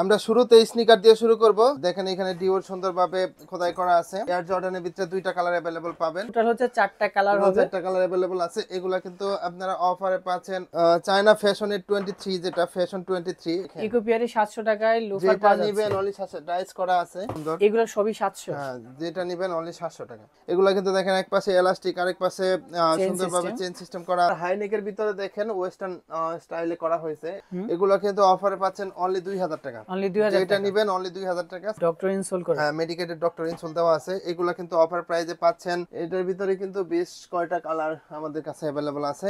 আমরা শুরুতে স্নিকার দিয়ে শুরু করব দেখেন এখানে ডিওর সুন্দরভাবে খোদাই করা আছে এয়ার জর্ডানের ভিতরে দুইটা কালার अवेलेबल পাবেন টোটাল হচ্ছে চারটা কালার হবে চারটা কালার अवेलेबल আছে এগুলা কিন্তু আপনারা অফারে পাচ্ছেন চায়না ফ্যাশনের 23 যেটা ফ্যাশন 23 ইকো পিয়ারে 700 টাকায় লোফার পাওয়া যাচ্ছে নেবেন অনলি 700 ডাইস করা আছে সুন্দর এগুলা সবই 700 হ্যাঁ যেটা নেবেন অনলি 700 টাকা এগুলা কিন্তু দেখেন এক পাশে এলাস্টিক আরেক পাশে সুন্দরভাবে চেইন সিস্টেম করা হাই নেকের ভিতরে দেখেন ওয়েস্টার্ন স্টাইলে করা হয়েছে এগুলা কিন্তু অফারে পাচ্ছেন অনলি 2000 টাকা ডক্টর করে ডক্টর হ্যাঁ, দেওয়া আছে এগুলা কিন্তু অফার পাচ্ছেন এটার ভিতরে কিন্তু বেশ আমাদের কাছে আছে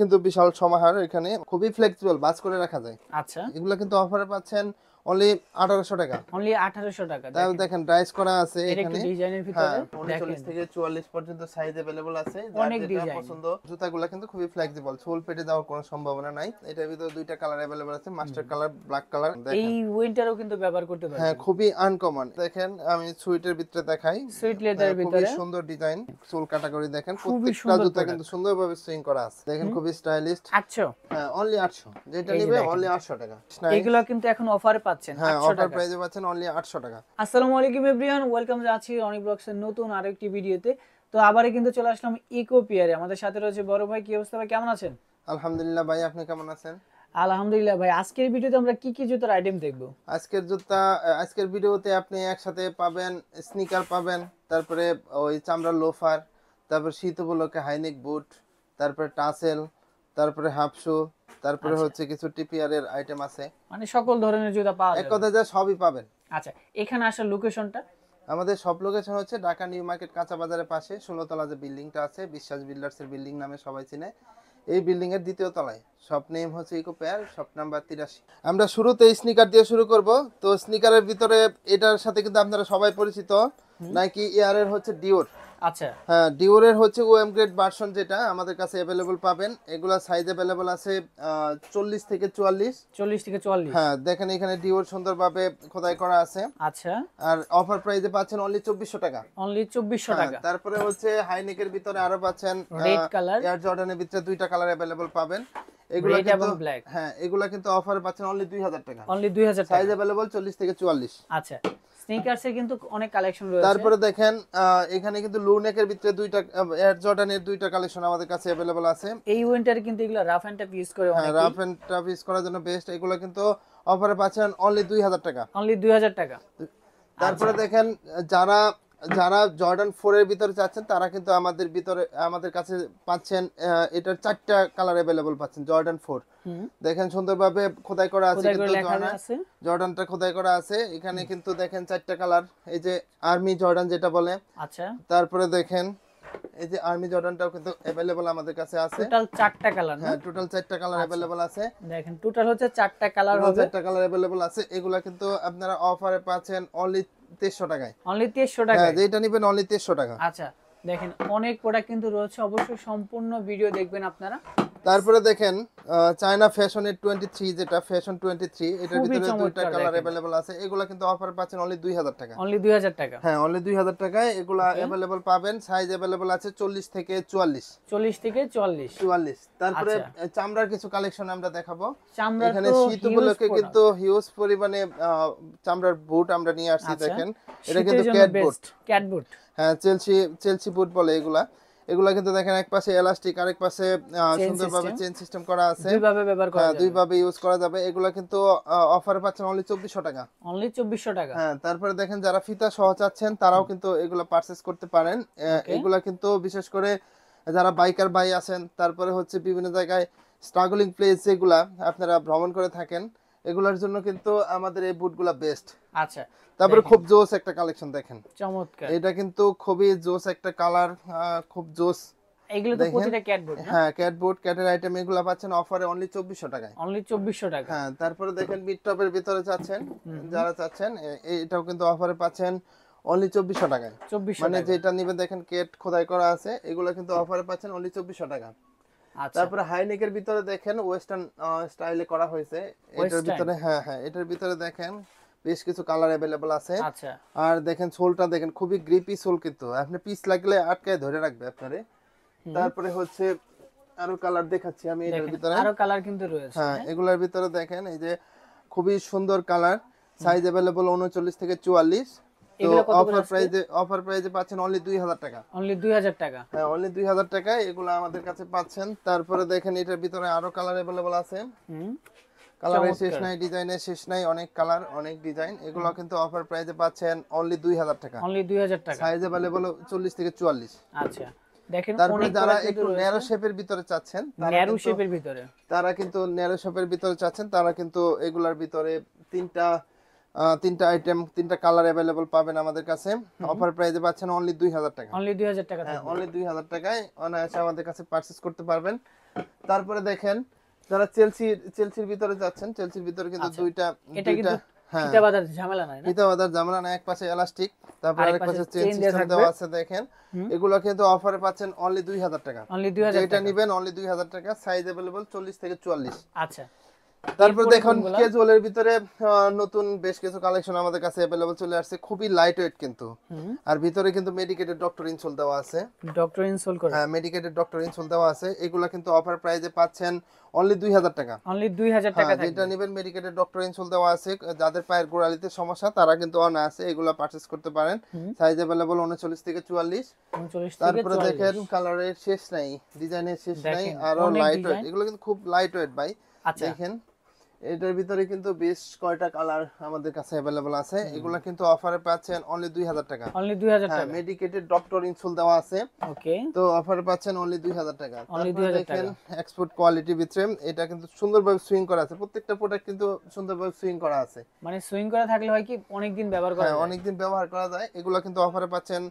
কিন্তু বিশাল সমাহার এখানে খুবই ফ্লেক্সিবল বাস করে রাখা যায় আচ্ছা এগুলা কিন্তু অফারে পাচ্ছেন অনলি 1800 টাকা 1800 টাকা তাহলে দেখেন করা আছে এখানে ডিজাইনের হ্যাঁ। ভিতরে 39 থেকে 44 পর্যন্ত সাইজ अवेलेबल আছে অনেক ডিজাইন পছন্দ জুতাগুলো কিন্তু খুবই ফ্লেক্সিবল সোল পেটে যাওয়ার কোনো সম্ভাবনা নাই এটার ভিতরে দুইটা কালার अवेलेबल আছে মাস্টার কালার ব্ল্যাক কালার এই উইন্টারও কিন্তু ব্যবহার করতে হ্যাঁ খুবই আনকমন দেখেন আমি সুইটের ভিতরে দেখাই সুইট লেদারের হ্যাঁ, ভিতরে সুন্দর ডিজাইন সোল ক্যাটাগরি দেখেন প্রত্যেকটা জুতা কিন্তু সুন্দরভাবে সুইং করা আছে দেখেন খুবই স্টাইলিশ 800 হ্যাঁ অনলি 800 যেটা নেবে অনলি 800 টাকা এগুলো কিন্তু এখন অফারে পাচ্ছেন হ্যাঁ অফার প্রাইসে পাচ্ছেন অনলি 800 টাকা আসসালামু আলাইকুম এভরিওয়ান ওয়েলকাম যাচ্ছি নতুন আরেকটি ভিডিওতে তো আবারে কিন্তু চলে আসলাম আমাদের সাথে রয়েছে বড় ভাই কি অবস্থা ভাই কেমন আছেন আলহামদুলিল্লাহ ভাই আপনি কেমন আছেন আলহামদুলিল্লাহ ভাই আজকের ভিডিওতে আমরা কি কি জুতার আইটেম দেখব আজকের জুতা আজকের ভিডিওতে আপনি একসাথে পাবেন স্নিকার পাবেন তারপরে ওই চামড়া লোফার তারপর শীত উপলক্ষে হাইনেক বুট তারপরে টাসেল তারপরে হাফশু তারপরে আচ্ছা। হচ্ছে কিছু টিপিআর এর আইটেম আছে মানে সকল ধরনের জুতা পাওয়া যায় এক কথা যা সবই পাবেন আচ্ছা এখানে আসার লোকেশনটা আমাদের সব লোকেশন হচ্ছে ঢাকা নিউ মার্কেট কাঁচা বাজারের পাশে ষোলোতলা যে বিল্ডিংটা আছে বিশ্বাস বিল্ডার্স এর বিল্ডিং নামে সবাই চিনে এই বিল্ডিং এর দ্বিতীয় তলায় শপ নেম হচ্ছে ইকো পেয়ার শপ নাম্বার তিরাশি আমরা শুরুতে স্নিকার দিয়ে শুরু করব তো স্নিকারের ভিতরে এটার সাথে কিন্তু আপনারা সবাই পরিচিত নাইকি এর হচ্ছে ডিওর আচ্ছা হ্যাঁ ডিওর এর হচ্ছে ওএম গ্রেড ভার্সন যেটা আমাদের কাছে अवेलेबल পাবেন এগুলা সাইজ अवेलेबल আছে 40 থেকে 44 40 থেকে 44 হ্যাঁ দেখেন এখানে ডিওর সুন্দরভাবে খোদাই করা আছে আচ্ছা আর অফার প্রাইসে পাচ্ছেন অনলি 2400 টাকা অনলি 2400 হ্যাঁ, টাকা তারপরে হচ্ছে এর ভিতরে আরো পাচ্ছেন রেড কালার এয়ার জর্ডানের ভিতরে দুইটা কালার अवेलेबल পাবেন এগুলা কিন্তু হ্যাঁ এগুলা কিন্তু অফার পাচ্ছেন অনলি 2000 টাকা অনলি 2000 টাকা সাইজ अवेलेबल 40 থেকে 44 আচ্ছা স্নিকার্সের কিন্তু অনেক কালেকশন রয়েছে তারপরে দেখেন এখানে কিন্তু লো নেকের ভিতরে দুইটা এয়ার জর্ডানের দুইটা কালেকশন আমাদের কাছে अवेलेबल আছে এই উইন্টারে কিন্তু এগুলা রাফ এন্ড টাফ ইউজ করে অনেক রাফ এন্ড টাফ ইউজ করার জন্য বেস্ট এগুলো কিন্তু অফারে পাচ্ছেন অনলি 2000 টাকা অনলি 2000 টাকা তারপরে আচ্ছা। দেখেন যারা যারা জর্ডান ফোর এর ভিতরে চাচ্ছেন তারা কিন্তু আমাদের ভিতরে আমাদের কাছে পাচ্ছেন এটার চারটা কালার অ্যাভেলেবল পাচ্ছেন জর্ডান ফোর দেখেন সুন্দরভাবে খোদাই করা আছে কিন্তু জর্ডানটা খোদাই করা আছে এখানে কিন্তু দেখেন চারটা কালার এই যে আর্মি জর্ডান যেটা বলে আচ্ছা তারপরে দেখেন এই যে আর্মি জর্ডানটাও কিন্তু अवेलेबल আমাদের কাছে আছে টোটাল চারটা কালার হ্যাঁ টোটাল চারটা কালার আচ্ছা। अवेलेबल আছে দেখেন টোটাল হচ্ছে চারটা কালার হবে চারটা কালার अवेलेबल আছে এগুলা কিন্তু আপনারা অফারে পাচ্ছেন অনলি তেইশশো টাকায় অনলি তেইশশো টাকা হ্যাঁ, যেটা নেবেন অনলি তেইশশো টাকা আচ্ছা দেখেন অনেক প্রোডাক্ট কিন্তু রয়েছে অবশ্যই সম্পূর্ণ ভিডিও দেখবেন আপনারা তারপরে দেখেন চায়না ফ্যাশনের টোয়েন্টি থ্রি যেটা ফ্যাশন টোয়েন্টি থ্রি এটার ভিতরে দুইটা কালার অ্যাভেলেবল আছে এগুলা কিন্তু অফার পাচ্ছেন অনলি দুই হাজার টাকা অনলি দুই হাজার টাকা হ্যাঁ অনলি দুই হাজার টাকায় এগুলা অ্যাভেলেবল পাবেন সাইজ অ্যাভেলেবল আছে চল্লিশ থেকে চুয়াল্লিশ চল্লিশ থেকে চুয়াল্লিশ চুয়াল্লিশ তারপরে আচ্ছা। চামড়ার কিছু কালেকশন আমরা দেখাবো এখানে শীত উপলক্ষে কিন্তু হিউজ পরিমাণে চামড়ার বুট আমরা নিয়ে আসছি আচ্ছা। দেখেন এটা কিন্তু ক্যাট বুট ক্যাট বুট হ্যাঁ চেলসি চেলসি বুট বলে এগুলা এগুলা কিন্তু দেখেন এক পাশে এলাস্টিক আরেক পাশে সুন্দরভাবে চেন সিস্টেম করা আছে দুইভাবে ব্যবহার করা হ্যাঁ, যাবে দুইভাবে ইউজ করা যাবে এগুলা কিন্তু অফারে পাচ্ছেন অনলি 2400 টাকা অনলি 2400 টাকা হ্যাঁ তারপরে দেখেন যারা ফিতা সহ চাচ্ছেন তারাও কিন্তু এগুলা পারচেজ করতে পারেন এগুলা কিন্তু বিশেষ করে যারা বাইকার ভাই আছেন তারপরে হচ্ছে বিভিন্ন জায়গায় স্ট্রাগলিং প্লেস যেগুলা আপনারা ভ্রমণ করে থাকেন এগুলার জন্য কিন্তু আমাদের এই বুটগুলা বেস্ট আচ্ছা তারপরে খুব জোস একটা কালেকশন দেখেন চমৎকার এটা কিন্তু খুবই জোস একটা কালার খুব জোস এগুলো তো প্রতিটা ক্যাটবোর্ড হ্যাঁ ক্যাটবোর্ড ক্যাটের আইটেম এগুলো পাচ্ছেন অফারে অনলি 2400 টাকায় অনলি 2400 টাকা হ্যাঁ তারপরে দেখেন মিড টপের ভিতরে যাচ্ছেন যারা যাচ্ছেন এটাও কিন্তু অফারে পাচ্ছেন অনলি 2400 টাকায় মানে যেটা নিবেন দেখেন কেট খোদাই করা আছে এগুলো কিন্তু অফারে পাচ্ছেন অনলি 2400 টাকা আচ্ছা। তারপরে হাইনেকের ভিতরে দেখেন ওয়েস্টার্ন স্টাইলে করা হয়েছে এটার ভিতরে হ্যাঁ হ্যাঁ এটার ভিতরে দেখেন বেশ কিছু কালার অ্যাভেলেবল আছে আচ্ছা। আর দেখেন সোলটা দেখেন খুবই গ্রিপি সোল কিন্তু আপনি পিস লাগলে আটকায় ধরে রাখবে আপনারে তারপরে হচ্ছে আরো কালার দেখাচ্ছি আমি এটার ভিতরে আরো কালার কিন্তু রয়েছে হ্যাঁ, হ্যাঁ এগুলার ভিতরে দেখেন এই যে খুবই সুন্দর কালার সাইজ অ্যাভেলেবল উনচল্লিশ থেকে চুয়াল্লিশ হ্যাঁ, আমাদের কাছে পাচ্ছেন তারপরে দেখেন এটার ভিতরে আরো কালার আছে কালারের শেষ নাই ডিজাইনের শেষ নাই অনেক কালার অনেক ডিজাইন এগুলো কিন্তু অফার প্রাইজে পাচ্ছেন অনলি 2000 টাকা টাকা সাইজ अवेलेबल চল্লিশ থেকে চুয়াল্লিশ আচ্ছা তারপরে যারা ন্যারো শেপের ভিতরে চাচ্ছেন ন্যারো শেপের ভিতরে তারা কিন্তু ন্যারো শেপের ভিতরে চাচ্ছেন তারা কিন্তু এগুলার ভিতরে তিনটা তিনটা আইটেম তিনটা কালার अवेलेबल পাবেন আমাদের কাছে অফার প্রাইসে পাচ্ছেন অনলি 2000 টাকা অনলি 2000 টাকা অনলি হ্যাঁ, 2000 টাকায় অনায়াসে আমাদের কাছে পারচেজ করতে পারবেন তারপরে দেখেন যারা চেলসি চেলসির ভিতরে যাচ্ছেন চেলসির ভিতরে কিন্তু আচ্ছা, দুইটা দুইটা হ্যাঁ ফিতাবাদার ঝামেলা নাই ঝামেলা এক পাশে এলাস্টিক তারপরে আরেক পাশে সিস্টেম দেওয়া আছে দেখেন এগুলো কিন্তু অফারে পাচ্ছেন অনলি 2000 টাকা অনলি 2000 এটা নেবেন অনলি 2000 টাকা সাইজ अवेलेबल 40 থেকে 44 আচ্ছা তারপর দেখুন ক্যাজুয়ালের ভিতরে নতুন বেশ কিছু কালেকশন আমাদের কাছে अवेलेबल চলে আসছে খুবই লাইট ওয়েট কিন্তু আর ভিতরে কিন্তু মেডিকেটেড ডক্টর ইনসোল দেওয়া আছে ডক্টর ইনসোল করে হ্যাঁ মেডিকেটেড ডক্টর ইনসোল দেওয়া আছে এগুলা কিন্তু অফার প্রাইজে পাচ্ছেন অনলি 2000 টাকা অনলি 2000 টাকা হ্যাঁ, যেটা নেবেন মেডিকেটেড ডক্টর ইনসোল দেওয়া আছে যাদের পায়ের গোড়ালিতে সমস্যা তারা কিন্তু অন আছে এগুলা পারচেজ করতে পারেন সাইজ अवेलेबल 39 থেকে 44 39 থেকে তারপর দেখেন কালারের শেষ নাই ডিজাইনের শেষ নাই আর লাইট ওয়েট এগুলো কিন্তু খুব লাইট ওয়েট ভাই আচ্ছা। দেখেন এটার ভিতরে কিন্তু বেশ কয়টা কালার আমাদের কাছে অ্যাভেলেবল আছে এগুলো কিন্তু অফারে পাচ্ছেন অনলি 2000 টাকা অনলি 2000 হ্যাঁ, টাকা মেডিকেটেড ডক্টর ইনসুল দেওয়া আছে ওকে তো অফারে পাচ্ছেন অনলি 2000 টাকা অনলি 2000 টাকা এক্সপোর্ট কোয়ালিটি ভিতরে এটা কিন্তু সুন্দরভাবে সুইং করা আছে প্রত্যেকটা প্রোডাক্ট কিন্তু সুন্দরভাবে সুইং করা আছে মানে সুইং করা থাকলে হয় কি অনেক দিন হ্যাঁ, ব্যবহার করা যায় অনেক দিন ব্যবহার করা যায় এগুলো কিন্তু অফারে পাচ্ছেন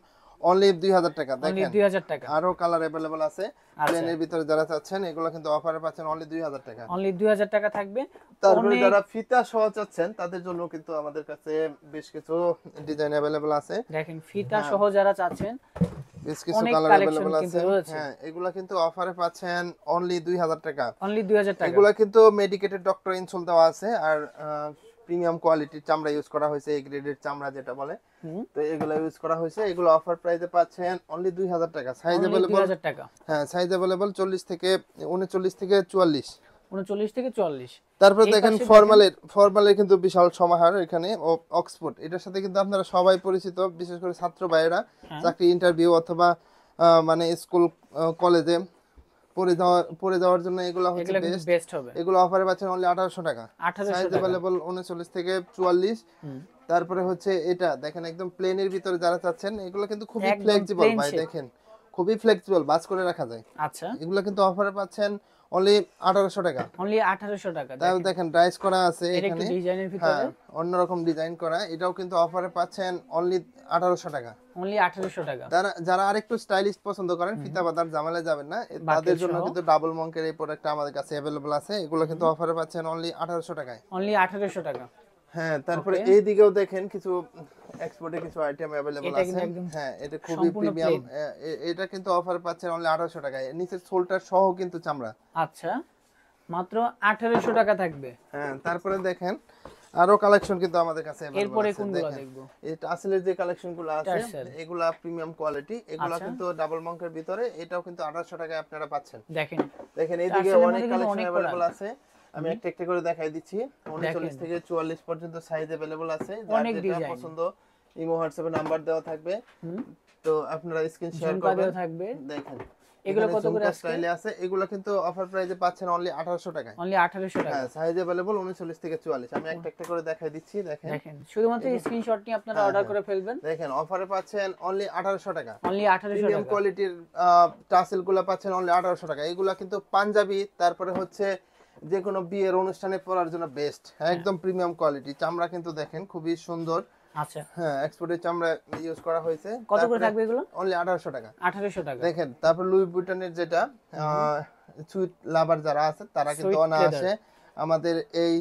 অনলি 2000 টাকা দেখেন 2000 টাকা আরো কালার अवेलेबल আছে প্লেনের আচ্ছা। ভিতরে যারা চাচ্ছেন এগুলো কিন্তু অফারে পাচ্ছেন অনলি 2000 টাকা অনলি 2000 টাকা থাকবে তারপরে যারা ফিতা সহ চাচ্ছেন তাদের জন্য কিন্তু আমাদের কাছে বেশ কিছু ডিজাইন अवेलेबल আছে দেখেন ফিতা হ্যাঁ। সহ যারা চাচ্ছেন বেশ কিছু কালার अवेलेबल আছে হ্যাঁ এগুলা কিন্তু অফারে পাচ্ছেন অনলি 2000 টাকা অনলি 2000 টাকা এগুলা কিন্তু মেডিকেটেড ডক্টর ইনসুল দেওয়া আছে আর প্রিমিয়াম কোয়ালিটির চামড়া ইউজ করা হয়েছে এই গ্রেডের চামড়া যেটা বলে তো এগুলো ইউজ করা হয়েছে এগুলো অফার প্রাইসে পাচ্ছেন অনলি দুই হাজার টাকা সাইজ অ্যাভেলেবল টাকা হ্যাঁ সাইজ অ্যাভেলেবল চল্লিশ থেকে উনচল্লিশ থেকে চুয়াল্লিশ উনচল্লিশ থেকে চুয়াল্লিশ তারপরে দেখেন ফর্মালের ফর্মালের কিন্তু বিশাল সমাহার এখানে অক্সফোর্ড এটার সাথে কিন্তু আপনারা সবাই পরিচিত বিশেষ করে ছাত্র ভাইয়েরা হ্যাঁ। চাকরি ইন্টারভিউ অথবা মানে স্কুল কলেজে পরে যাওয়া পরে যাওয়ার জন্য এগুলো হচ্ছে বেস্ট হবে এগুলো অফারে পাচ্ছেন অনলি 1800 টাকা 1800 সাইজ अवेलेबल 39 থেকে 44 তারপরে হচ্ছে এটা দেখেন একদম প্লেনের ভিতরে যারা চাচ্ছেন এগুলো কিন্তু খুবই ফ্লেক্সিবল ভাই দেখেন খুবই ফ্লেক্সিবল বাস করে রাখা যায় আচ্ছা এগুলো কিন্তু অফারে পাচ্ছেন অনলি 1800 টাকা অনলি 1800 টাকা তাহলে দেখেন ডাইস করা আছে এখানে ডিজাইনের ভিতরে হ্যাঁ, অন্যরকম ডিজাইন করা এটাও কিন্তু অফারে পাচ্ছেন অনলি 1800 টাকা অনলি 1800 টাকা যারা আরেকটু স্টাইলিশ পছন্দ করেন ফিতা বাদার জামালে যাবেন না তাদের জন্য কিন্তু ডাবল মঙ্কের এই প্রোডাক্টটা আমাদের কাছে अवेलेबल আছে এগুলো কিন্তু অফারে পাচ্ছেন অনলি 1800 টাকায় অনলি 1800 টাকা হ্যাঁ তারপরে এইদিকেও দেখেন কিছু এক্সপোর্টে কিছু আইটেম अवेलेबल আছে হ্যাঁ এটা খুবই প্রিমিয়াম এটা কিন্তু অফার অনলি 1800 টাকায় নিচের সোলটা সহ কিন্তু চামড়া আচ্ছা মাত্র 1800 টাকা থাকবে হ্যাঁ তারপরে দেখেন আরো কালেকশন কিন্তু আমাদের কাছে এরপরে কোনগুলো দেখব যে কালেকশনগুলো আছে এগুলা প্রিমিয়াম কোয়ালিটি এগুলা আচ্ছা। কিন্তু ডাবল মঙ্কের ভিতরে এটাও কিন্তু 1800 টাকায় আপনারা পাচ্ছেন দেখেন দেখেন এইদিকে অনেক কালেকশন अवेलेबल আছে আমি একটা একটা করে দেখাই দিচ্ছি 39 থেকে 44 পর্যন্ত সাইজ अवेलेबल আছে যার যেটা পছন্দ ইমো হোয়াটসঅ্যাপে নাম্বার দেওয়া থাকবে তো আপনারা স্ক্রিন শেয়ার করবেন থাকবে দেখেন এগুলো কত করে স্টাইলে আছে এগুলো কিন্তু অফার প্রাইসে পাচ্ছেন অনলি 1800 অনলি 1800 টাকা হ্যাঁ সাইজ अवेलेबल 39 থেকে 44 আমি একটা একটা করে দেখাই দিচ্ছি দেখেন দেখেন শুধুমাত্র স্ক্রিনশট নিয়ে আপনারা অর্ডার হ্যাঁ, হ্যাঁ। করে ফেলবেন দেখেন অফারে পাচ্ছেন অনলি 1800 টাকা অনলি 1800 টাকা প্রিমিয়াম কোয়ালিটির টাসেলগুলো পাচ্ছেন অনলি 1800 টাকা এগুলো কিন্তু পাঞ্জাবি তারপরে হচ্ছে যে কোনো বিয়ের অনুষ্ঠানে পরার জন্য বেস্ট হ্যাঁ, একদম প্রিমিয়াম কোয়ালিটি চামড়া কিন্তু দেখেন খুবই সুন্দর আচ্ছা হ্যাঁ এক্সপোর্টের চামড়া ইউজ করা হয়েছে কত করে থাকবে এগুলো অনলি 1800 টাকা 1800 টাকা দেখেন তারপর লুই বুটানের যেটা সুইট লাভার যারা আছে তারা কিন্তু অনায়াসে আমাদের এই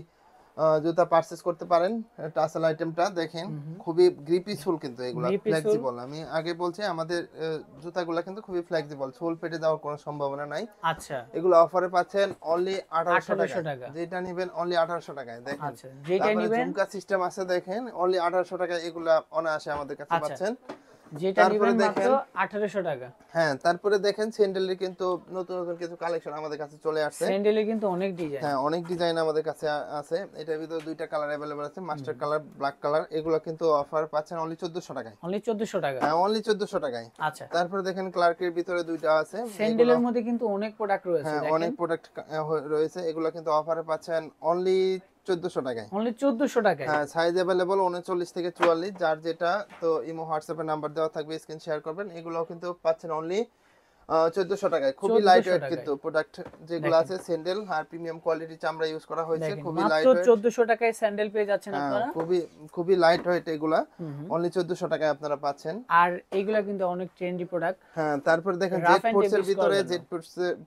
জুতা পারচেজ করতে পারেন টাসেল আইটেমটা দেখেন খুবই গ্রিপি সোল কিন্তু এগুলো ফ্লেক্সিবল আমি আগে বলছি আমাদের জুতাগুলো কিন্তু খুবই ফ্লেক্সিবল সোল ফেটে যাওয়ার কোনো সম্ভাবনা নাই আচ্ছা এগুলো অফারে পাচ্ছেন অনলি 1800 টাকা যেটা নেবেন অনলি 1800 টাকায় দেখেন আচ্ছা যেটা নেবেন ঝুমকা সিস্টেম আছে দেখেন অনলি 1800 টাকায় এগুলো অনায়াসে আমাদের কাছে আচ্ছা। পাচ্ছেন যেটা নিবেন মাত্র 1800 টাকা হ্যাঁ তারপরে দেখেন স্যান্ডেলের কিন্তু নতুন নতুন কিছু কালেকশন আমাদের কাছে চলে আসছে স্যান্ডেলে কিন্তু অনেক ডিজাইন হ্যাঁ অনেক ডিজাইন আমাদের কাছে আছে এটার ভিতরে দুইটা কালার अवेलेबल আছে মাস্টার কালার ব্ল্যাক কালার এগুলো কিন্তু অফার পাচ্ছেন অনলি 1400 টাকায় অনলি 1400 টাকা হ্যাঁ অনলি 1400 টাকায় আচ্ছা তারপরে দেখেন ক্লার্কের ভিতরে দুইটা আছে স্যান্ডেলের মধ্যে কিন্তু অনেক প্রোডাক্ট রয়েছে হ্যাঁ অনেক প্রোডাক্ট রয়েছে এগুলো কিন্তু অফারে পাচ্ছেন অনলি 1400 টাকায় অনলি 1400 টাকায় হ্যাঁ সাইজ अवेलेबल 39 থেকে 44 যার যেটা তো ইমো হোয়াটসঅ্যাপে নাম্বার দেওয়া থাকবে স্ক্রিন শেয়ার করবেন এগুলো কিন্তু পাচ্ছেন অনলি 1400 টাকায় খুবই লাইট কিন্তু প্রোডাক্ট যেগুলো আছে স্যান্ডেল আর প্রিমিয়াম কোয়ালিটি চামড়া ইউজ করা হয়েছে খুবই লাইট ওয়েট 1400 টাকায় স্যান্ডেল পেয়ে যাচ্ছেন হ্যাঁ, আপনারা খুবই খুবই লাইট ওয়েট এগুলো অনলি 1400 টাকায় আপনারা পাচ্ছেন আর এগুলা কিন্তু অনেক ট্রেন্ডি প্রোডাক্ট হ্যাঁ তারপর দেখেন জেড ফোর্সের ভিতরে জেড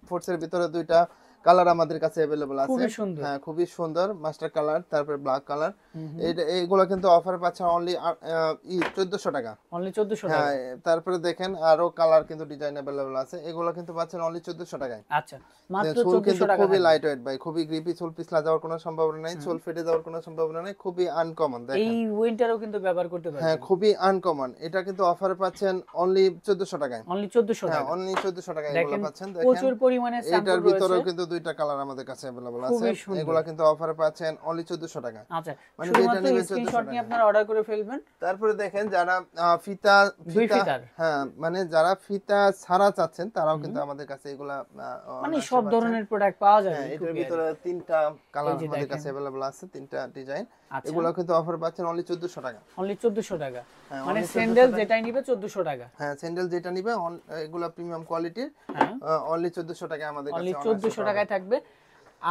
ফোর্সের ভিতরে দুইটা কালার আমাদের কাছে अवेलेबल আছে খুবই সুন্দর হ্যাঁ খুবই সুন্দর মাস্টার কালার তারপর ব্ল্যাক কালার এটা এইগুলো কিন্তু অফার পাচ্ছেন অনলি 1400 টাকা অনলি 1400 টাকা হ্যাঁ তারপরে দেখেন আরো কালার কিন্তু ডিজাইন अवेलेबल আছে এগুলো কিন্তু পাচ্ছেন অনলি 1400 টাকায় আচ্ছা মাত্র 1400 টাকা খুবই লাইট ওয়েট ভাই খুবই গ্রিপি সোল পিছলা যাওয়ার কোনো সম্ভাবনা নাই সোল ফেটে যাওয়ার কোনো সম্ভাবনা নাই খুবই আনকমন দেখেন এই উইন্টারও কিন্তু ব্যবহার করতে পারবেন হ্যাঁ খুবই আনকমন এটা কিন্তু অফার পাচ্ছেন অনলি 1400 টাকায় অনলি 1400 হ্যাঁ, টাকা হ্যাঁ অনলি 1400 টাকায় এগুলো পাচ্ছেন দেখেন প্রচুর পরিমাণে স্যাম্পল রয়েছে এটার ভিতরেও কিন্তু দুইটা কালার আমাদের কাছে अवेलेबल আছে এগুলা কিন্তু অফারে পাচ্ছেন অনলি 1400 টাকা আচ্ছা মানে এটা নিয়ে স্ক্রিনশট নিয়ে আপনারা অর্ডার করে ফেলবেন তারপরে দেখেন যারা ফিতা ফিতা হ্যাঁ মানে যারা ফিতা ছাড়া চাচ্ছেন তারাও কিন্তু আমাদের কাছে এগুলা মানে সব ধরনের প্রোডাক্ট পাওয়া যায় হ্যাঁ, এর ভিতরে তিনটা কালার আমাদের কাছে अवेलेबल আছে তিনটা ডিজাইন আচ্ছা। এগুলা কিন্তু অফার পাচ্ছেন অনলি 1400 টাকা অনলি 1400 টাকা হ্যাঁ, মানে স্যান্ডেল যেটাই নিবে 1400 টাকা হ্যাঁ স্যান্ডেল যেটা নিবে এগুলা প্রিমিয়াম কোয়ালিটির অনলি 1400 টাকা আমাদের কাছে অনলি 1400 টাকায় থাকবে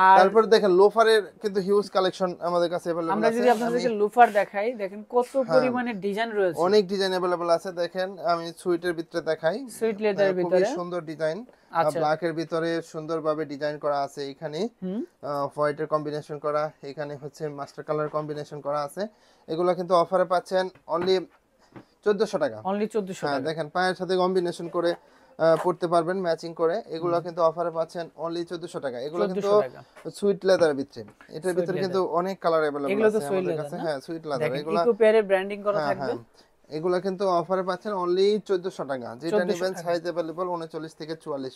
আর তারপর দেখেন লোফারের কিন্তু হিউজ কালেকশন আমাদের কাছে अवेलेबल আছে আমরা যদি আপনাদেরকে লোফার দেখাই দেখেন কত হ্যাঁ। পরিমাণে ডিজাইন রয়েছে অনেক ডিজাইন अवेलेबल আছে দেখেন আমি সুইটের ভিতরে দেখাই সুইট লেদারের হ্যাঁ, ভিতরে খুব সুন্দর ডিজাইন আচ্ছা ব্ল্যাক এর ভিতরে সুন্দরভাবে ডিজাইন করা আছে এখানে হোয়াইট এর কম্বিনেশন করা এখানে হচ্ছে মাস্টার কালার কম্বিনেশন করা আছে এগুলো কিন্তু অফারে পাচ্ছেন অনলি 1400 টাকা অনলি 1400 হ্যাঁ, টাকা দেখেন পায়ের সাথে কম্বিনেশন করে পড়তে পারবেন ম্যাচিং করে এগুলো কিন্তু অফারে পাচ্ছেন অনলি 1400 টাকা এগুলো কিন্তু সুইট লেদার ভিতরে এটার ভিতরে কিন্তু অনেক কালার अवेलेबल আছে আমাদের কাছে হ্যাঁ সুইট লেদার এগুলো ইকো পেয়ারে ব্র্যান্ডিং করা হ্যাঁ, থাকবে হ্যাঁ। এগুলো কিন্তু অফারে পাচ্ছেন অনলি 1400 হ্যাঁ, টাকা যেটা নেবেন সাইজ अवेलेबल 39 থেকে 44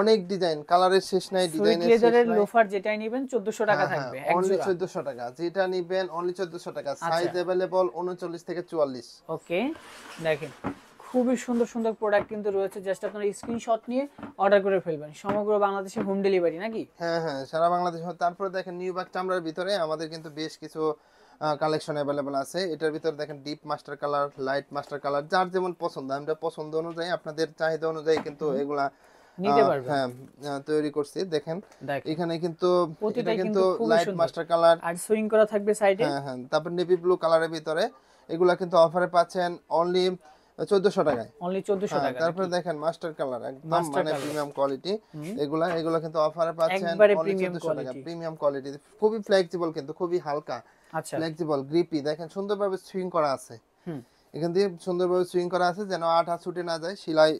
অনেক ডিজাইন কালারের শেষ নাই ডিজাইনের শেষ নাই লোফার যেটাই নেবেন 1400 টাকা থাকবে অনলি 1400 টাকা যেটা নেবেন অনলি 1400 টাকা সাইজ अवेलेबल 39 থেকে 44 ওকে দেখেন খুবই সুন্দর সুন্দর প্রোডাক্ট কিন্তু রয়েছে জাস্ট আপনারা স্ক্রিনশট নিয়ে অর্ডার করে ফেলবেন সমগ্র বাংলাদেশে হোম ডেলিভারি নাকি হ্যাঁ হ্যাঁ সারা বাংলাদেশে তারপরে দেখেন নিউ বাগ চামড়ার ভিতরে আমাদের কিন্তু বেশ কিছু কালেকশন অ্যাভেলেবেল আছে এটার ভিতরে দেখেন deep master colour light master colour যার যেমন পছন্দ আমরা পছন্দ অনুযায়ী আপনাদের চাহিদা অনুযায়ী কিন্তু এগুলা নিতে পারবে হ্যাঁ তৈরি করছি দেখেন এখানে কিন্তু প্রতিটা কিন্তু লাইট মাস্টার কালার আর সুইং করা থাকবে সাইডে হ্যাঁ হ্যাঁ তারপর নেভি ব্লু কালারের ভিতরে এগুলা কিন্তু অফারে পাচ্ছেন অনলি 1400 টাকায় অনলি 1400 হ্যাঁ, টাকা দেখেন মাস্টার কালার একদম মানে প্রিমিয়াম এগুলা এগুলা কিন্তু অফারে পাচ্ছেন অনলি 1400 টাকা প্রিমিয়াম খুবই ফ্লেক্সিবল কিন্তু খুবই হালকা আচ্ছা ফ্লেক্সিবল গ্রিপি দেখেন সুন্দরভাবে সুইং করা আছে এখান দিয়ে সুন্দরভাবে সুইং করা আছে যেন আঠা ছুটে না যায় সেলাই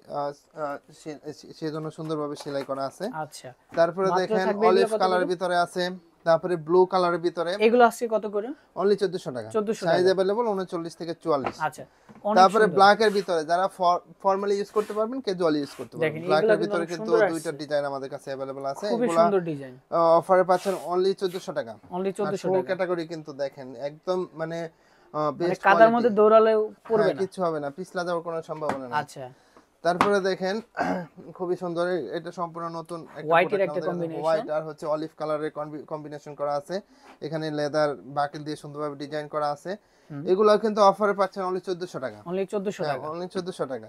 সেজন্য সুন্দরভাবে সেলাই করা আছে আচ্ছা তারপরে দেখেন অলিভ কালার ভিতরে আছে তারপরে ব্লু কালারের ভিতরে এগুলো আজকে কত করে অনলি 1400 টাকা 1400 সাইজ अवेलेबल 39 থেকে 44 আচ্ছা তারপরে ব্ল্যাক এর ভিতরে যারা ফর্মালি ইউজ করতে পারবেন ক্যাজুয়াল ইউজ করতে পারবেন ব্ল্যাক এর ভিতরে কিন্তু দুইটা ডিজাইন আমাদের কাছে अवेलेबल আছে খুব সুন্দর ডিজাইন অফারে পাচ্ছেন অনলি 1400 টাকা অনলি 1400 টাকা ক্যাটাগরি কিন্তু দেখেন একদম মানে, মানে কাদার মধ্যে দৌড়ালে পড়বে হ্যাঁ, না কিছু হবে না পিছলা যাওয়ার কোনো সম্ভাবনা নেই আচ্ছা তারপরে দেখেন খুবই সুন্দর এটা সম্পূর্ণ নতুন হোয়াইটের একটা কম্বিনেশন হোয়াইট আর হচ্ছে অলিভ কালারের কম্বিনেশন করা আছে এখানে লেদার বাকেল দিয়ে সুন্দরভাবে ডিজাইন করা আছে এগুলা কিন্তু অফারে পাচ্ছেন অনলি 1400 টাকা অনলি 1400 হ্যাঁ, টাকা অনলি 1400 টাকা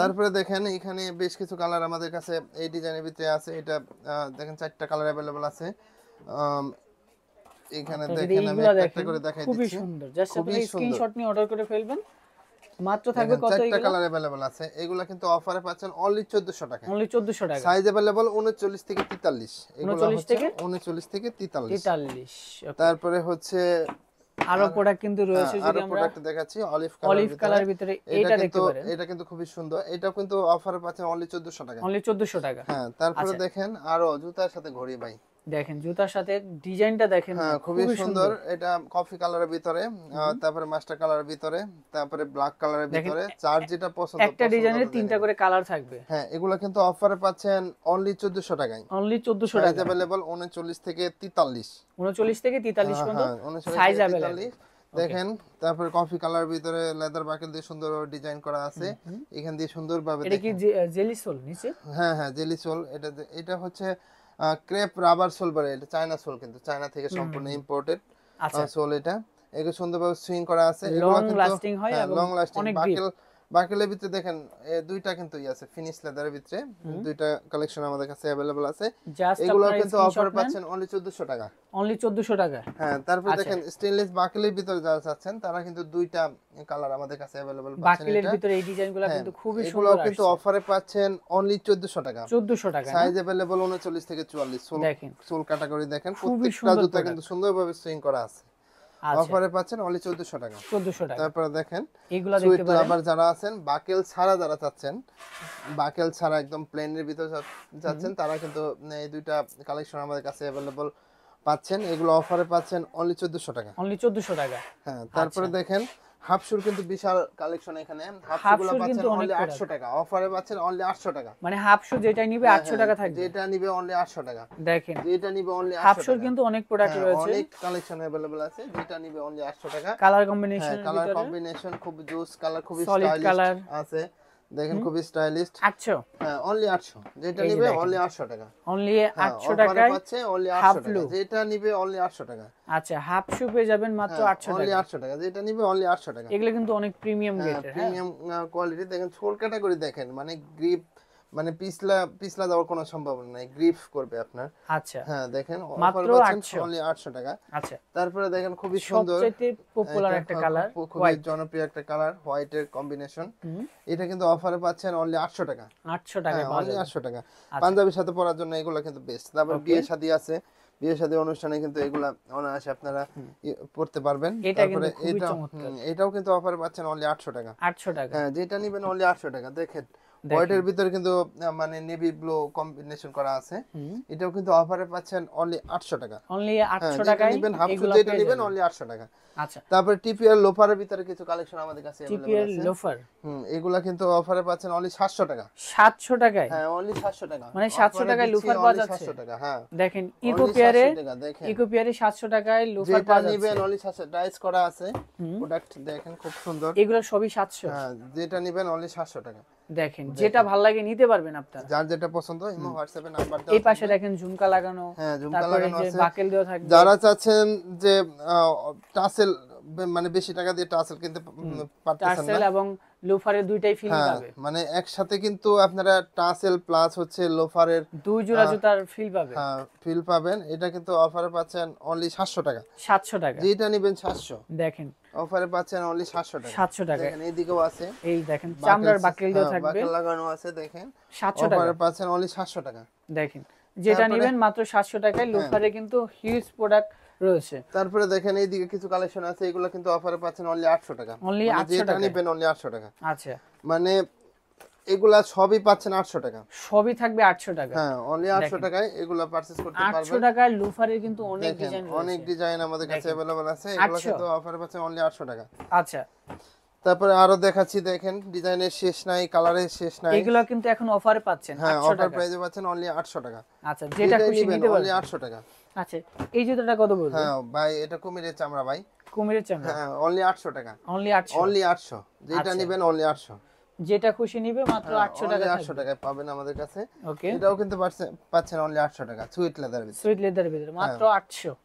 তারপরে দেখেন এখানে বেশ কিছু কালার আমাদের কাছে এই ডিজাইনের ভিতরে আছে এটা দেখেন চারটা কালার अवेलेबल আছে এখানে আচ্ছা, দেখেন আমি একটা করে দেখাই দিচ্ছি খুবই সুন্দর জাস্ট আপনি স্ক্রিনশট নিয়ে অর্ডার করে ফেলবেন মাত্র থাকবে কত এইগুলো চারটি কালার अवेलेबल আছে এগুলো কিন্তু অফারে পাচ্ছেন অনলি 1400 টাকা অনলি 1400 টাকা সাইজ अवेलेबल 39 থেকে 43 এগুলো 39 থেকে 39 থেকে 43 43 তারপরে হচ্ছে আরো প্রোডাক্ট কিন্তু হ্যাঁ, রয়েছে যদি আমরা প্রোডাক্ট দেখাচ্ছি অলিভ কালার অলিভ কালার ভিতরে এটা দেখতে পারেন এটা কিন্তু খুব সুন্দর এটা কিন্তু অফারে পাচ্ছেন অনলি 1400 টাকা অনলি 1400 টাকা হ্যাঁ তারপরে আচ্ছা। দেখেন আরো জুতার সাথে ঘড়ি ভাই দেখেন জুতার সাথে ডিজাইনটা দেখেন হ্যাঁ, খুবই সুন্দর এটা কফি কালারের ভিতরে তারপরে মাস্টার কালারের ভিতরে তারপরে ব্ল্যাক কালারের ভিতরে চার যেটা পছন্দ একটা ডিজাইনের তিনটা করে কালার থাকবে হ্যাঁ এগুলো কিন্তু অফারে পাচ্ছেন অনলি 1400 টাকায় অনলি 1400 টাকায় अवेलेबल 39 থেকে 43 39 থেকে 43 হ্যাঁ, পর্যন্ত সাইজ হ্যাঁ, अवेलेबल দেখেন তারপরে কফি কালার ভিতরে লেদার বাকেল দিয়ে সুন্দর ডিজাইন করা আছে এখান দিয়ে সুন্দরভাবে এটা কি জেলি সোল নিচে হ্যাঁ হ্যাঁ জেলি সোল এটা এটা হচ্ছে ক্রেপ রাবার সোল বলে এটা চায়না সোল কিন্তু চায়না থেকে সম্পূর্ণ ইম্পোর্টেড আচ্ছা। সোল এটা এগুলো সুন্দরভাবে সুইং করা আছে লং লাস্টিং হয় লং লাস্টিং বাকেল বার্কেলের ভিতরে দেখেন দুইটা কিন্তু আছে ফিনিশ লেদারের ভিতরে দুইটা কালেকশন আমাদের কাছে अवेलेबल আছে এগুলো কিন্তু অফার পাচ্ছেন অনলি 1400 টাকা অনলি 1400 টাকা হ্যাঁ তারপর আচ্ছা। দেখেন ভিতরে যারা চাচ্ছেন তারা কিন্তু দুইটা কালার আমাদের কাছে अवेलेबल পাচ্ছেন ভিতরে এই ডিজাইনগুলো হ্যাঁ, কিন্তু খুবই সুন্দর এগুলো কিন্তু অফারে পাচ্ছেন অনলি 1400 টাকা 1400 টাকা সাইজ अवेलेबल 39 থেকে 44 সোল সোল ক্যাটাগরি দেখেন প্রত্যেকটা জুতা কিন্তু সুন্দরভাবে সুইং করা আছে অফারে পাচ্ছেন অনলি 1400 টাকা 1400 টাকা তারপরে দেখেন এগুলা দেখতে পারেন আবার যারা আছেন বাকেল ছাড়া যারা চাচ্ছেন বাকেল ছাড়া একদম প্লেনের ভিতর যাচ্ছেন তারা কিন্তু এই দুইটা কালেকশন আমাদের কাছে अवेलेबल পাচ্ছেন এগুলো অফারে পাচ্ছেন অনলি 1400 টাকা অনলি 1400 টাকা হ্যাঁ আচ্ছা। তারপরে দেখেন হাফশুর কিন্তু বিশাল কালেকশন এখানে হাফশুগুলো পাচ্ছেন অনলি 800 টাকা অফারে পাচ্ছেন অনলি 800 টাকা মানে হাফশু যেটা নিবে 800 হ্যাঁ, হ্যাঁ, টাকা থাকবে যেটা নিবে অনলি 800 টাকা দেখেন যেটা নিবে অনলি 800 হাফশুর কিন্তু অনেক প্রোডাক্ট হ্যাঁ, রয়েছে অনেক কালেকশন अवेलेबल আছে যেটা নিবে অনলি 800 টাকা কালার কম্বিনেশন কালার কম্বিনেশন খুব জোস কালার খুব স্টাইলিশ আছে দেখেন খুবই স্টাইলিশ 800 হ্যাঁ, হ্যাঁ অনলি 800 যেটা নিবে অনলি 800 টাকা অনলি আচ্ছা, 800 হ্যাঁ, টাকায় পাচ্ছে অনলি 800 টাকা যেটা নিবে অনলি 800 টাকা আচ্ছা হাফ শু পেয়ে যাবেন মাত্র 800 টাকা অনলি 800 টাকা যেটা নিবে অনলি 800 টাকা এগুলা কিন্তু অনেক প্রিমিয়াম গ্রেডের প্রিমিয়াম কোয়ালিটি দেখেন ছোট ক্যাটাগরি দেখেন মানে গ্রিপ মানে পিছলা পিছলা যাওয়ার কোনো সম্ভাবনা নাই গ্রিপ করবে আপনার আচ্ছা হ্যাঁ দেখেন মাত্র 800 only 800 টাকা আচ্ছা তারপরে দেখেন খুব সুন্দর সবচেয়ে পপুলার একটা কালার খুব জনপ্রিয় একটা কালার হোয়াইট এর কম্বিনেশন এটা কিন্তু অফারে পাচ্ছেন only 800 টাকা 800 হ্যাঁ, টাকা only 800 টাকা পাঞ্জাবির সাথে পরার জন্য এগুলো কিন্তু বেস্ট তারপর বিয়ে শাদী আছে বিয়ে শাদী অনুষ্ঠানে কিন্তু এগুলা অনায়াসে আপনারা পড়তে পারবেন তারপরে এটা এটাও কিন্তু অফারে পাচ্ছেন only 800 টাকা 800 টাকা হ্যাঁ যেটা নেবেন only 800 টাকা দেখেন হোয়াইটের ভিতরে কিন্তু মানে নেভি ব্লু কম্বিনেশন করা আছে এটাও কিন্তু অফারে পাচ্ছেন অনলি 800 টাকা অনলি হ্যাঁ, 800 টাকায় নেবেন হাফ ফুল এটা নেবেন অনলি 800 টাকা আচ্ছা তারপর টিপিআর লোফারের ভিতরে কিছু কালেকশন আমাদের কাছে টিপিআর লোফার হুম এগুলা কিন্তু অফারে পাচ্ছেন অনলি 700 টাকা 700 টাকায় হ্যাঁ অনলি 700 টাকা মানে 700 টাকায় লোফার পাওয়া যাচ্ছে 700 টাকা হ্যাঁ দেখেন ইকো পিয়ারে ইকো পিয়ারে 700 টাকায় লোফার পাওয়া যাচ্ছে নেবেন অনলি 700 ডাইস করা আছে প্রোডাক্ট দেখেন খুব সুন্দর এগুলো সবই 700 হ্যাঁ যেটা নেবেন অনলি 700 টাকা দেখেন যেটা ভালো লাগে নিতে পারবেন আপনারা যার যেটা পছন্দ ইমো হোয়াটসঅ্যাপে নাম্বার দাও এই পাশে দেখেন ঝুমকা লাগানো হ্যাঁ ঝুমকা লাগানো আছে বাকেল দেওয়া থাকবে যারা চাচ্ছেন যে টাসেল মানে বেশি টাকা দিয়ে টাসেল কিনতে পারতেছেন না টাসেল এবং লোফারের দুইটাই ফ্রি হ্যাঁ, পাবে মানে একসাথে কিন্তু আপনারা টাসেল প্লাস হচ্ছে লোফারের দুই জোড়া জুতার ফিল পাবেন হ্যাঁ ফিল পাবেন এটা কিন্তু অফারে পাচ্ছেন অনলি 700 টাকা 700 টাকা যেটা নেবেন 700 দেখেন অফারে পাচ্ছেন অনলি 700 টাকা 700 টাকা দেখেন এইদিকেও আছে এই দেখেন চামড়ার হ্যাঁ, বাকল দেওয়া থাকবে বাকল লাগানো আছে দেখেন 700 টাকা অফারে পাচ্ছেন অনলি 700 টাকা দেখেন যেটা নেবেন মাত্র 700 টাকায় হ্যাঁ। লোফারে কিন্তু হিউজ প্রোডাক্ট রয়েছে তারপরে দেখেন এইদিকে কিছু কালেকশন আছে এগুলো কিন্তু অফারে পাচ্ছেন অনলি 800 টাকা অনলি মানে 800 টাকা নেবেন অনলি 800 টাকা আচ্ছা মানে এগুলা সবই পাচ্ছেন 800 টাকা সবই থাকবে 800 টাকা হ্যাঁ অনলি 800 টাকায় এগুলা পারচেজ করতে পারবেন 800 টাকায় লুফারের কিন্তু অনেক ডিজাইন অনেক ডিজাইন আমাদের কাছে अवेलेबल আছে এগুলা কিন্তু অফারে পাচ্ছেন অনলি 800 টাকা আচ্ছা তারপরে আরো দেখাচ্ছি দেখেন ডিজাইনের শেষ নাই কালারের শেষ নাই এগুলো কিন্তু এখন অফারে পাচ্ছেন হ্যাঁ অফার প্রাইসে পাচ্ছেন অনলি 800 টাকা আচ্ছা যেটা খুশি নিতে পারবেন অনলি 800 টাকা আচ্ছা এই জুতাটা কত বলবো হ্যাঁ ভাই এটা কুমিরের চামড়া ভাই কুমিরের চামড়া হ্যাঁ অনলি 800 টাকা অনলি 800 অনলি 800 যেটা আচ্ছা। নেবেন অনলি 800 যেটা খুশি মাত্র 800 হ্যাঁ, টাকা 800 টাকায় পাবেন আমাদের কাছে ওকে এটাও কিন্তু পাচ্ছেন অনলি 800 টাকা সুইট লেদার সুইট লেদার মাত্র 800 হ্যাঁ।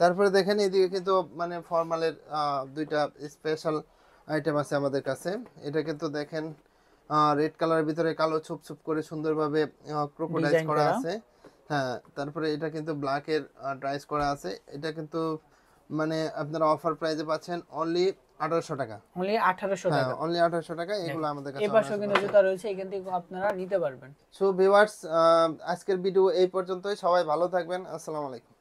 তারপরে দেখেন এদিকে কিন্তু মানে ফর্মালের দুইটা স্পেশাল আইটেম আছে আমাদের কাছে এটা কিন্তু দেখেন রেড কালারের ভিতরে কালো ছুপ ছুপ করে সুন্দরভাবে ক্রোকোডাইজ করা আছে হ্যাঁ তারপরে এটা কিন্তু ব্ল্যাকের ড্রাইস করা আছে এটা কিন্তু মানে আপনারা অফার প্রাইজে পাচ্ছেন অনলি আঠারোশো টাকা অনলি হ্যাঁ, আঠারোশো টাকা অনলি আঠারোশো টাকা এগুলো আমাদের কাছে জুতা রয়েছে এখান থেকে আপনারা নিতে পারবেন সো ভিওয়ার্স আজকের ভিডিও এই পর্যন্তই সবাই ভালো থাকবেন আসসালামু আলাইকুম